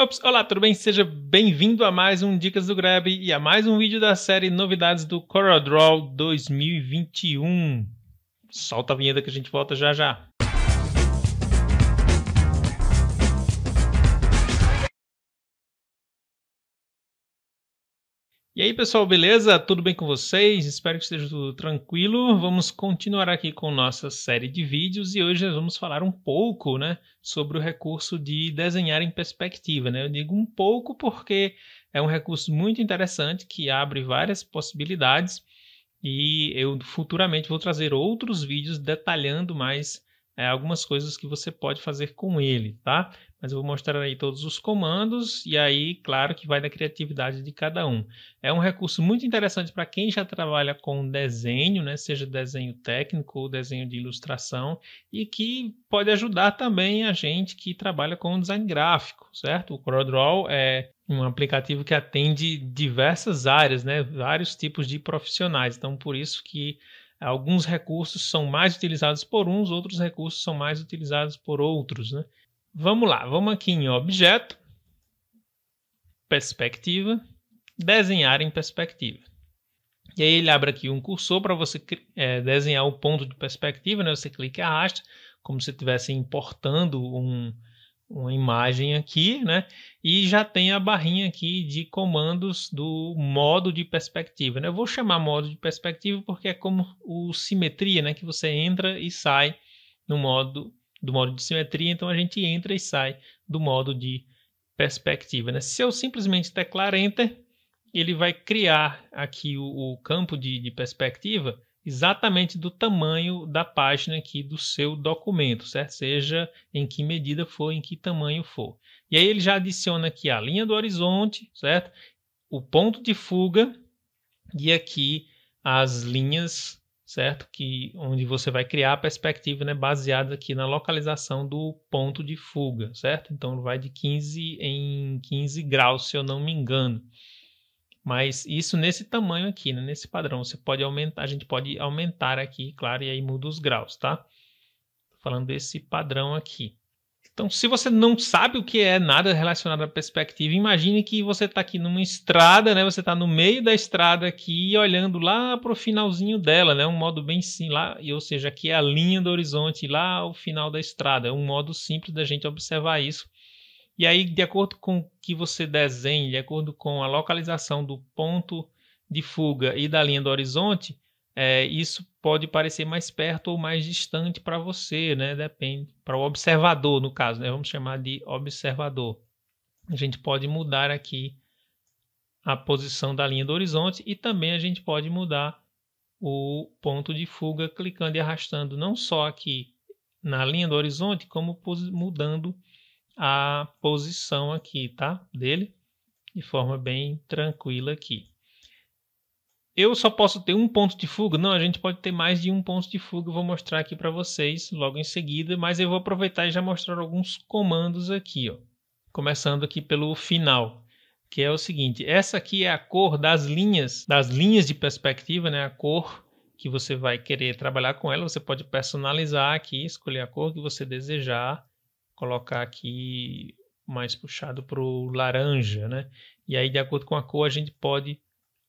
Ops, olá, tudo bem? Seja bem-vindo a mais um Dicas do Grab e a mais um vídeo da série Novidades do CorelDRAW 2021. Solta a vinheta que a gente volta já já. E aí, pessoal, beleza? Tudo bem com vocês? Espero que esteja tudo tranquilo. Vamos continuar aqui com nossa série de vídeos e hoje nós vamos falar um pouco né, sobre o recurso de desenhar em perspectiva. Né? Eu digo um pouco porque é um recurso muito interessante que abre várias possibilidades e eu futuramente vou trazer outros vídeos detalhando mais é, algumas coisas que você pode fazer com ele, tá? mas eu vou mostrar aí todos os comandos e aí, claro, que vai da criatividade de cada um. É um recurso muito interessante para quem já trabalha com desenho, né, seja desenho técnico ou desenho de ilustração, e que pode ajudar também a gente que trabalha com design gráfico, certo? O CorelDRAW é um aplicativo que atende diversas áreas, né, vários tipos de profissionais. Então, por isso que alguns recursos são mais utilizados por uns, outros recursos são mais utilizados por outros, né? Vamos lá, vamos aqui em objeto, perspectiva, desenhar em perspectiva. E aí ele abre aqui um cursor para você é, desenhar o ponto de perspectiva, né? Você clica e arrasta, como se estivesse importando um, uma imagem aqui, né? E já tem a barrinha aqui de comandos do modo de perspectiva. Né? Eu vou chamar modo de perspectiva porque é como o simetria, né? Que você entra e sai no modo do modo de simetria, então a gente entra e sai do modo de perspectiva. Né? Se eu simplesmente teclar Enter, ele vai criar aqui o, o campo de, de, perspectiva exatamente do tamanho da página aqui do seu documento, certo? Seja em que medida for, em que tamanho for. E aí ele já adiciona aqui a linha do horizonte, certo? O ponto de fuga e aqui as linhas certo? Que onde você vai criar a perspectiva, né, baseada aqui na localização do ponto de fuga, certo? Então vai de 15 em 15 graus, se eu não me engano. Mas isso nesse tamanho aqui, né, nesse padrão, você pode aumentar, a gente pode aumentar aqui, claro, e aí muda os graus, tá? falando desse padrão aqui. Então, se você não sabe o que é nada relacionado à perspectiva, imagine que você está aqui numa estrada, né? Você está no meio da estrada aqui, olhando lá para o finalzinho dela, né? Um modo bem sim lá, ou seja, aqui é a linha do horizonte, lá o final da estrada. É um modo simples da gente observar isso. E aí, de acordo com o que você desenhe, de acordo com a localização do ponto de fuga e da linha do horizonte, é, isso pode parecer mais perto ou mais distante para você, né? Depende. Para o observador, no caso, né? Vamos chamar de observador. A gente pode mudar aqui a posição da linha do horizonte e também a gente pode mudar o ponto de fuga clicando e arrastando não só aqui na linha do horizonte, como mudando a posição aqui, tá? Dele de forma bem tranquila aqui eu só posso ter um ponto de fuga? Não, a gente pode ter mais de um ponto de fuga. Eu vou mostrar aqui para vocês logo em seguida, mas eu vou aproveitar e já mostrar alguns comandos aqui. Ó. Começando aqui pelo final, que é o seguinte. Essa aqui é a cor das linhas, das linhas de perspectiva, né? a cor que você vai querer trabalhar com ela. Você pode personalizar aqui, escolher a cor que você desejar, colocar aqui mais puxado para o laranja, né? E aí, de acordo com a cor, a gente pode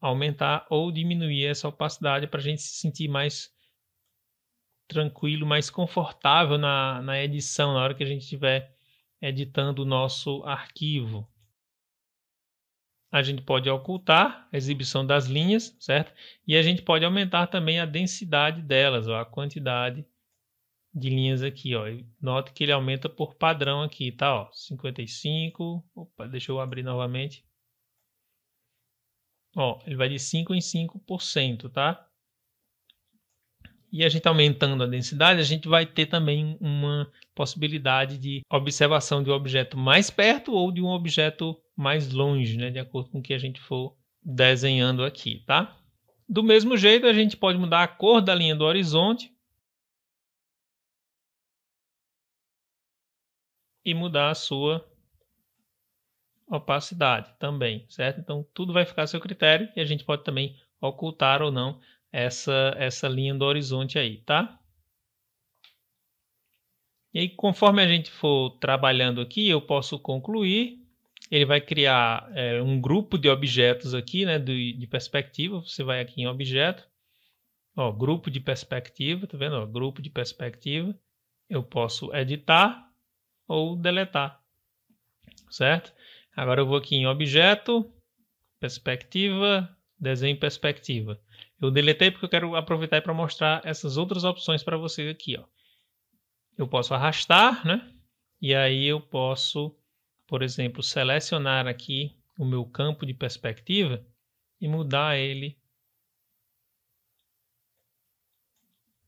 aumentar ou diminuir essa opacidade para a gente se sentir mais tranquilo, mais confortável na, na edição, na hora que a gente estiver editando o nosso arquivo. A gente pode ocultar a exibição das linhas, certo? E a gente pode aumentar também a densidade delas, ó, a quantidade de linhas aqui, ó. Note que ele aumenta por padrão aqui, tá? Ó, 55. Opa, deixa eu abrir novamente. Ó, ele vai de 5 em 5%, tá? E a gente aumentando a densidade, a gente vai ter também uma possibilidade de observação de um objeto mais perto ou de um objeto mais longe, né? De acordo com o que a gente for desenhando aqui, tá? Do mesmo jeito, a gente pode mudar a cor da linha do horizonte e mudar a sua opacidade também, certo? Então tudo vai ficar a seu critério e a gente pode também ocultar ou não essa, essa linha do horizonte aí, tá? E aí, conforme a gente for trabalhando aqui, eu posso concluir. Ele vai criar é, um grupo de objetos aqui, né, de, de perspectiva. Você vai aqui em objeto, ó, grupo de perspectiva, tá vendo? Ó, grupo de perspectiva. Eu posso editar ou deletar, certo? Agora eu vou aqui em objeto, perspectiva, desenho perspectiva. Eu deletei porque eu quero aproveitar para mostrar essas outras opções para vocês aqui. Ó. Eu posso arrastar, né? E aí eu posso, por exemplo, selecionar aqui o meu campo de perspectiva e mudar ele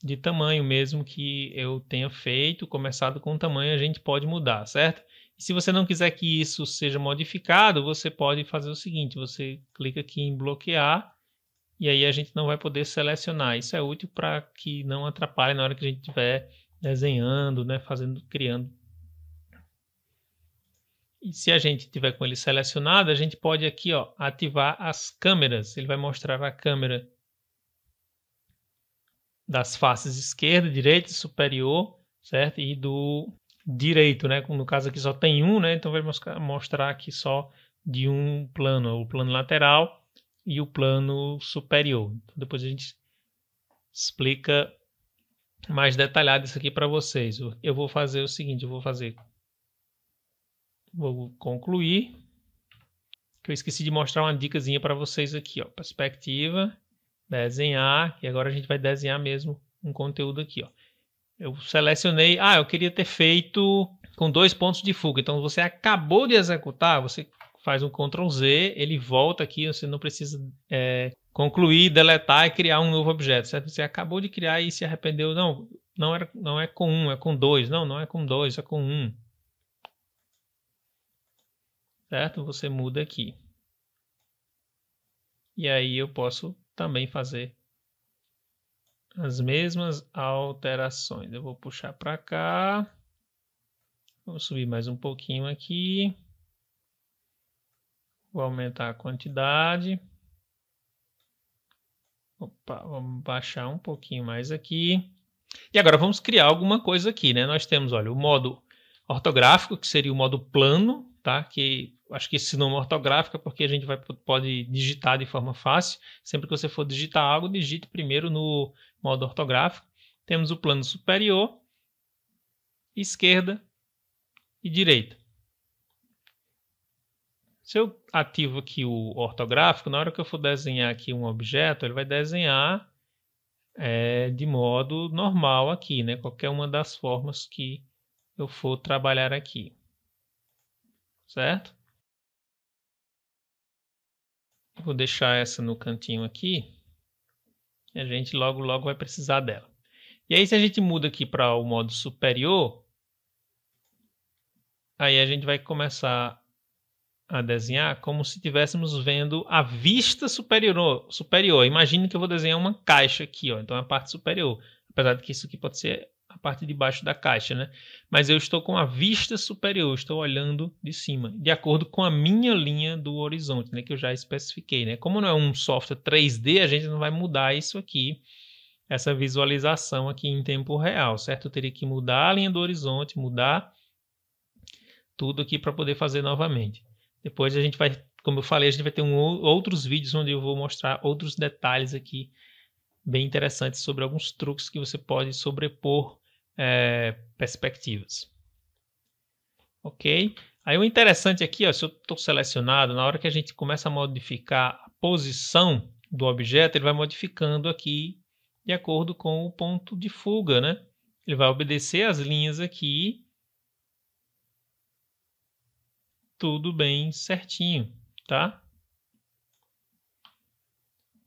de tamanho mesmo que eu tenha feito, começado com o tamanho, a gente pode mudar, certo? Se você não quiser que isso seja modificado, você pode fazer o seguinte: você clica aqui em bloquear e aí a gente não vai poder selecionar. Isso é útil para que não atrapalhe na hora que a gente estiver desenhando, né, fazendo, criando. E se a gente tiver com ele selecionado, a gente pode aqui, ó, ativar as câmeras. Ele vai mostrar a câmera das faces esquerda, direita, superior, certo? E do direito, né? No caso aqui só tem um, né? Então vai mostrar aqui só de um plano, o plano lateral e o plano superior. Então, depois a gente explica mais detalhado isso aqui para vocês. Eu vou fazer o seguinte, eu vou fazer vou concluir que eu esqueci de mostrar uma dicasinha para vocês aqui, ó, perspectiva, desenhar, e agora a gente vai desenhar mesmo um conteúdo aqui, ó. Eu selecionei, ah, eu queria ter feito com dois pontos de fuga. Então você acabou de executar, você faz um Ctrl Z, ele volta aqui, você não precisa é, concluir, deletar e criar um novo objeto. Certo? Você acabou de criar e se arrependeu. Não, não, era, não é com um, é com dois. Não, não é com dois, é com um. Certo? Você muda aqui. E aí eu posso também fazer as mesmas alterações. Eu vou puxar para cá. Vou subir mais um pouquinho aqui. Vou aumentar a quantidade. Opa, vamos baixar um pouquinho mais aqui. E agora vamos criar alguma coisa aqui, né? Nós temos, olha, o modo ortográfico, que seria o modo plano, tá? Que acho que esse nome ortográfica, porque a gente vai, pode digitar de forma fácil. Sempre que você for digitar algo, digite primeiro no modo ortográfico. Temos o plano superior, esquerda e direita. Se eu ativo aqui o ortográfico, na hora que eu for desenhar aqui um objeto, ele vai desenhar é, de modo normal aqui, né? Qualquer uma das formas que eu for trabalhar aqui, certo? Vou deixar essa no cantinho aqui. A gente logo, logo vai precisar dela. E aí, se a gente muda aqui para o modo superior, aí a gente vai começar a desenhar como se estivéssemos vendo a vista superior. superior. Imagine que eu vou desenhar uma caixa aqui, ó, então a parte superior. Apesar de que isso aqui pode ser a parte de baixo da caixa, né? Mas eu estou com a vista superior, estou olhando de cima, de acordo com a minha linha do horizonte, né? Que eu já especifiquei, né? Como não é um software 3D, a gente não vai mudar isso aqui, essa visualização aqui em tempo real, certo? Eu teria que mudar a linha do horizonte, mudar tudo aqui para poder fazer novamente. Depois a gente vai, como eu falei, a gente vai ter um, outros vídeos onde eu vou mostrar outros detalhes aqui bem interessantes sobre alguns truques que você pode sobrepor é, perspectivas. Ok? Aí o interessante aqui, ó, se eu estou selecionado, na hora que a gente começa a modificar a posição do objeto, ele vai modificando aqui de acordo com o ponto de fuga, né? Ele vai obedecer as linhas aqui, tudo bem certinho, tá?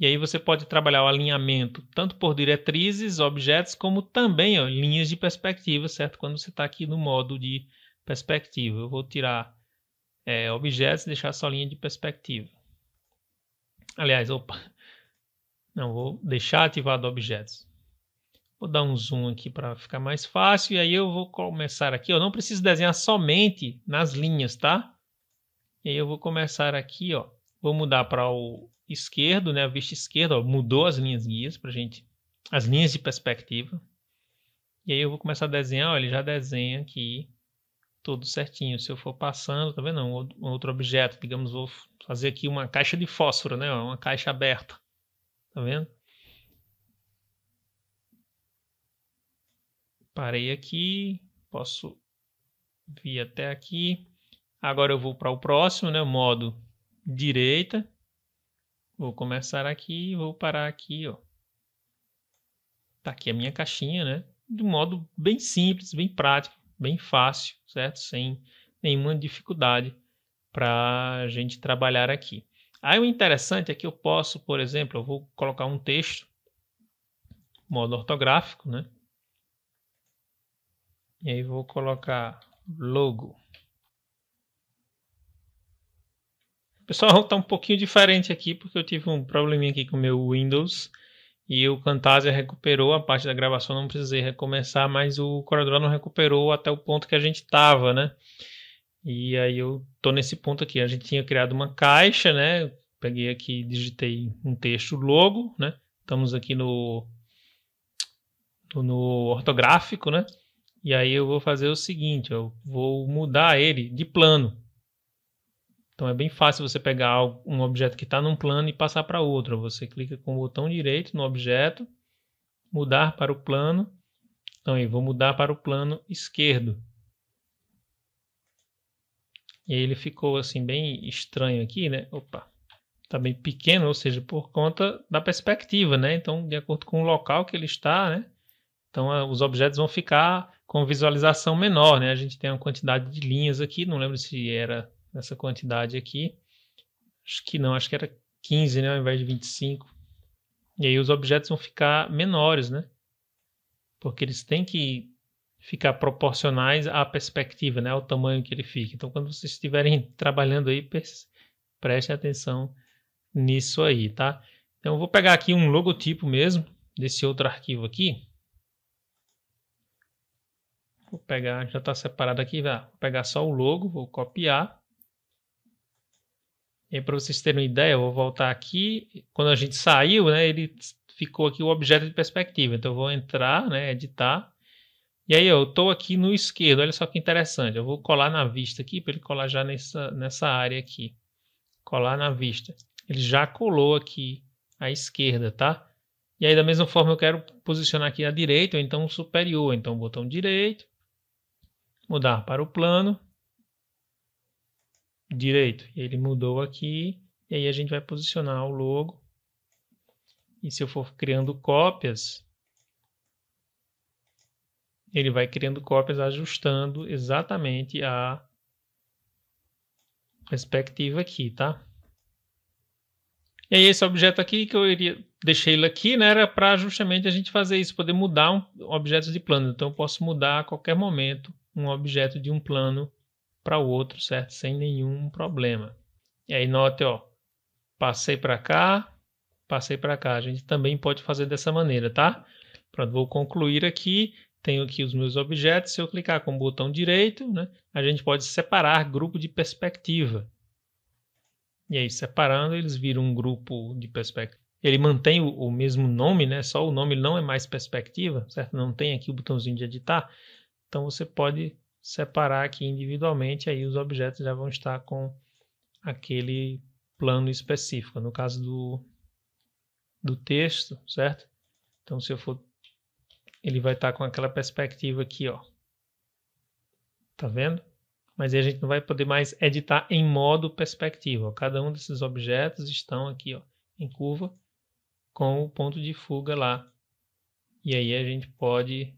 E aí você pode trabalhar o alinhamento tanto por diretrizes, objetos, como também ó, linhas de perspectiva, certo? Quando você está aqui no modo de perspectiva. Eu vou tirar é, objetos e deixar só linha de perspectiva. Aliás, opa, não, vou deixar ativado objetos. Vou dar um zoom aqui para ficar mais fácil. E aí eu vou começar aqui. Eu não preciso desenhar somente nas linhas, tá? E aí eu vou começar aqui, ó. Vou mudar para o esquerdo, né, a vista esquerda, ó, mudou as linhas guias para gente, as linhas de perspectiva. E aí eu vou começar a desenhar, ó, ele já desenha aqui tudo certinho. Se eu for passando, tá vendo? Um, um outro objeto, digamos, vou fazer aqui uma caixa de fósforo, né? Ó, uma caixa aberta, tá vendo? Parei aqui, posso vir até aqui. Agora eu vou para o próximo, né? Modo direita Vou começar aqui e vou parar aqui, ó. Tá aqui a minha caixinha, né? De um modo bem simples, bem prático, bem fácil, certo? Sem nenhuma dificuldade para a gente trabalhar aqui. Aí o interessante é que eu posso, por exemplo, eu vou colocar um texto, modo ortográfico, né? E aí vou colocar logo. pessoal tá um pouquinho diferente aqui, porque eu tive um probleminha aqui com o meu Windows e o Camtasia recuperou a parte da gravação, não precisei recomeçar, mas o CorelDRAW não recuperou até o ponto que a gente tava, né? E aí eu tô nesse ponto aqui. A gente tinha criado uma caixa, né? Eu peguei aqui, digitei um texto logo, né? Estamos aqui no no ortográfico, né? E aí eu vou fazer o seguinte, eu vou mudar ele de plano. Então é bem fácil você pegar um objeto que está num plano e passar para outro. Você clica com o botão direito no objeto, mudar para o plano. Então aí, vou mudar para o plano esquerdo. E aí ele ficou assim bem estranho aqui, né? Opa, tá bem pequeno, ou seja, por conta da perspectiva, né? Então, de acordo com o local que ele está, né? Então, os objetos vão ficar com visualização menor, né? A gente tem uma quantidade de linhas aqui, não lembro se era nessa quantidade aqui. Acho que não, acho que era 15, né, ao invés de 25. E aí os objetos vão ficar menores, né? Porque eles têm que ficar proporcionais à perspectiva, né, ao tamanho que ele fica. Então, quando vocês estiverem trabalhando aí, prestem atenção nisso aí, tá? Então, eu vou pegar aqui um logotipo mesmo desse outro arquivo aqui. Vou pegar, já está separado aqui, vou pegar só o logo, vou copiar e é, para vocês terem uma ideia, eu vou voltar aqui. Quando a gente saiu, né, ele ficou aqui o objeto de perspectiva. Então eu vou entrar, né, editar. E aí eu estou aqui no esquerdo. Olha só que interessante. Eu vou colar na vista aqui para ele colar já nessa, nessa área aqui. Colar na vista. Ele já colou aqui à esquerda, tá? E aí da mesma forma eu quero posicionar aqui à direita ou então superior. Então botão direito, mudar para o plano direito. ele mudou aqui, e aí a gente vai posicionar o logo. E se eu for criando cópias, ele vai criando cópias ajustando exatamente a respectiva aqui, tá? E aí esse objeto aqui que eu iria deixei ele aqui, né, era para justamente a gente fazer isso, poder mudar um, objetos de plano. Então eu posso mudar a qualquer momento um objeto de um plano para o outro, certo? Sem nenhum problema. E aí note, ó, passei para cá, passei para cá. A gente também pode fazer dessa maneira, tá? Pronto, vou concluir aqui. Tenho aqui os meus objetos. Se eu clicar com o botão direito, né, a gente pode separar grupo de perspectiva. E aí, separando, eles viram um grupo de perspectiva. Ele mantém o, o mesmo nome, né? Só o nome não é mais perspectiva, certo? Não tem aqui o botãozinho de editar. Então você pode separar aqui individualmente, aí os objetos já vão estar com aquele plano específico. No caso do, do texto, certo? Então, se eu for, ele vai estar com aquela perspectiva aqui, ó. Tá vendo? Mas aí a gente não vai poder mais editar em modo perspectiva. Ó. Cada um desses objetos estão aqui, ó, em curva, com o ponto de fuga lá. E aí a gente pode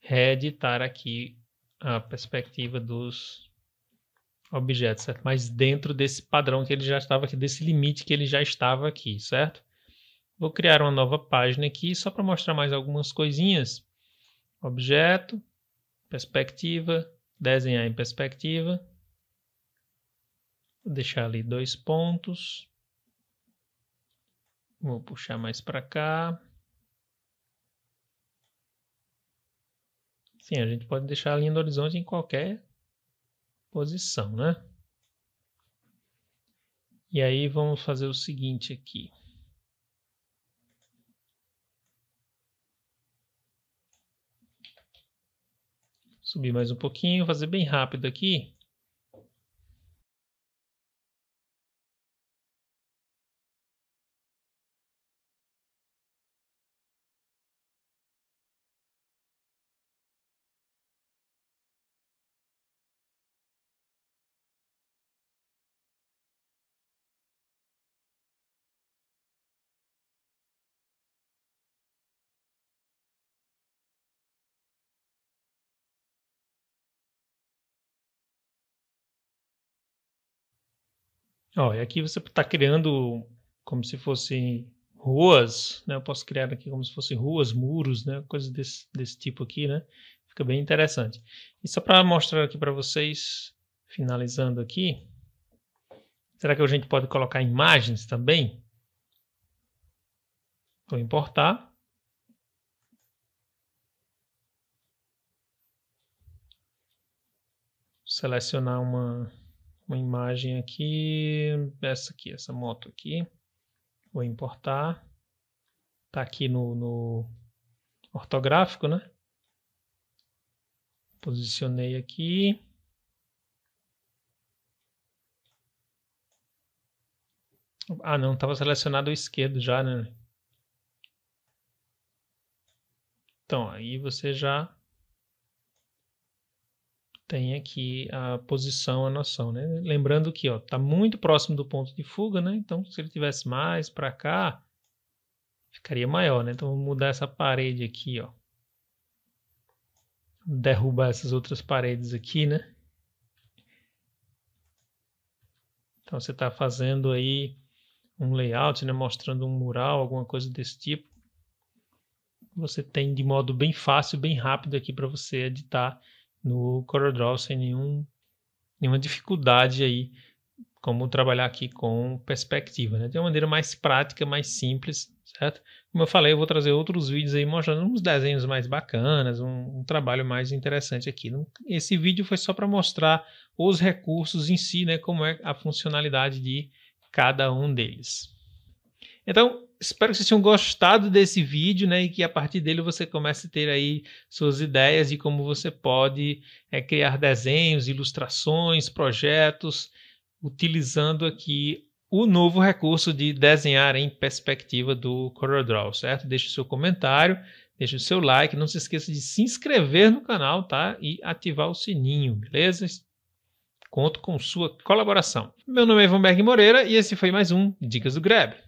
reeditar aqui a perspectiva dos objetos, certo? Mas dentro desse padrão que ele já estava aqui, desse limite que ele já estava aqui, certo? Vou criar uma nova página aqui só para mostrar mais algumas coisinhas. Objeto, perspectiva, desenhar em perspectiva. Vou deixar ali dois pontos. Vou puxar mais para cá. Sim, a gente pode deixar a linha do horizonte em qualquer posição, né? E aí vamos fazer o seguinte aqui. Subir mais um pouquinho, fazer bem rápido aqui. Ó, e aqui você está criando como se fossem ruas, né? Eu posso criar aqui como se fossem ruas, muros, né? Coisas desse, desse tipo aqui, né? Fica bem interessante. E só para mostrar aqui para vocês, finalizando aqui, será que a gente pode colocar imagens também? Vou importar. Selecionar uma uma imagem aqui, essa aqui, essa moto aqui. Vou importar. Tá aqui no, no ortográfico, né? Posicionei aqui. Ah, não, estava selecionado o esquerdo já, né? Então, aí você já tem aqui a posição, a noção, né? Lembrando que ó, tá muito próximo do ponto de fuga, né? Então, se ele tivesse mais para cá, ficaria maior, né? Então, vou mudar essa parede aqui, ó. Derrubar essas outras paredes aqui, né? Então, você está fazendo aí um layout, né? Mostrando um mural, alguma coisa desse tipo. Você tem de modo bem fácil, bem rápido aqui para você editar no CorelDRAW sem nenhum, nenhuma dificuldade aí, como trabalhar aqui com perspectiva, né? De uma maneira mais prática, mais simples, certo? Como eu falei, eu vou trazer outros vídeos aí mostrando uns desenhos mais bacanas, um, um trabalho mais interessante aqui. Esse vídeo foi só para mostrar os recursos em si, né? Como é a funcionalidade de cada um deles. Então, espero que vocês tenham gostado desse vídeo, né? E que a partir dele você comece a ter aí suas ideias de como você pode é, criar desenhos, ilustrações, projetos, utilizando aqui o novo recurso de desenhar em perspectiva do CorelDRAW, certo? Deixe o seu comentário, deixe o seu like, não se esqueça de se inscrever no canal, tá? E ativar o sininho, beleza? Conto com sua colaboração. Meu nome é Ivan Berg Moreira e esse foi mais um Dicas do Grab.